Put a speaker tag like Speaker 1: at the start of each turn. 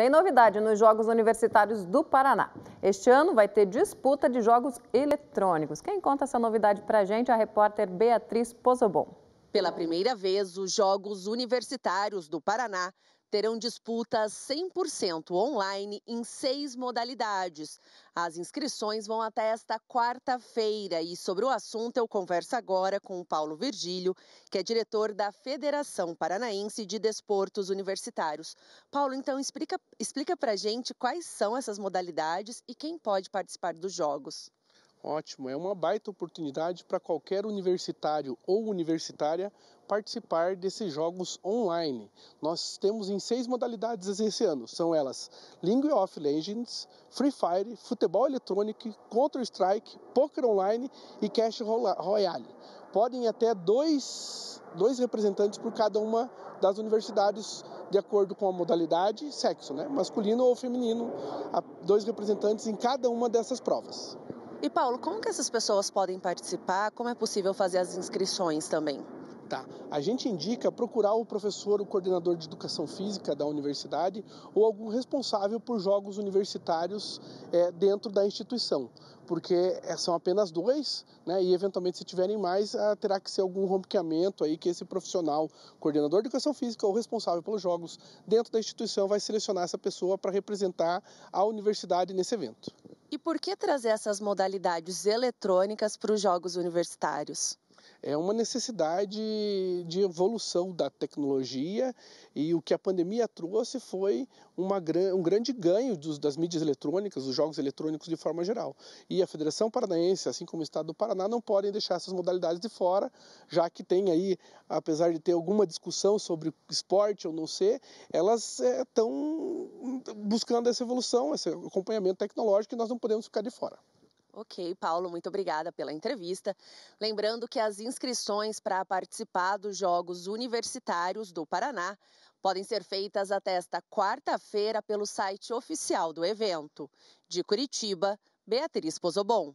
Speaker 1: Tem novidade nos Jogos Universitários do Paraná. Este ano vai ter disputa de jogos eletrônicos. Quem conta essa novidade para a gente é a repórter Beatriz Pozobon. Pela primeira vez, os Jogos Universitários do Paraná terão disputas 100% online em seis modalidades. As inscrições vão até esta quarta-feira e sobre o assunto eu converso agora com o Paulo Virgílio, que é diretor da Federação Paranaense de Desportos Universitários. Paulo, então explica,
Speaker 2: explica para gente quais são essas modalidades e quem pode participar dos jogos. Ótimo, é uma baita oportunidade para qualquer universitário ou universitária participar desses jogos online. Nós temos em seis modalidades esse ano, são elas League of Legends, Free Fire, Futebol Eletrônico, Counter-Strike, Poker Online e Cash Royale. Podem até dois, dois representantes por cada uma das universidades, de acordo com a modalidade sexo, né? masculino ou feminino, dois representantes em cada uma dessas provas. E
Speaker 1: Paulo, como que essas pessoas podem participar? Como é possível fazer as inscrições também?
Speaker 2: Tá. A gente indica procurar o professor, o coordenador de educação física da universidade ou algum responsável por jogos universitários é, dentro da instituição, porque é, são apenas dois, né? E eventualmente se tiverem mais, ah, terá que ser algum rompeamento aí que esse profissional, coordenador de educação física ou responsável pelos jogos dentro da instituição vai selecionar essa pessoa para representar a universidade nesse evento. E por que trazer
Speaker 1: essas modalidades
Speaker 2: eletrônicas para os jogos universitários? é uma necessidade de evolução da tecnologia e o que a pandemia trouxe foi uma, um grande ganho dos, das mídias eletrônicas, dos jogos eletrônicos de forma geral. E a Federação Paranaense, assim como o Estado do Paraná, não podem deixar essas modalidades de fora, já que tem aí, apesar de ter alguma discussão sobre esporte ou não ser, elas estão eh, é, buscando essa evolução, esse acompanhamento tecnológico e nós não podemos ficar de fora.
Speaker 1: Ok, Paulo, muito obrigada pela entrevista. Lembrando que as inscrições para participar dos Jogos Universitários do Paraná podem ser feitas até esta quarta-feira pelo site oficial do evento. De Curitiba, Beatriz Pozobon.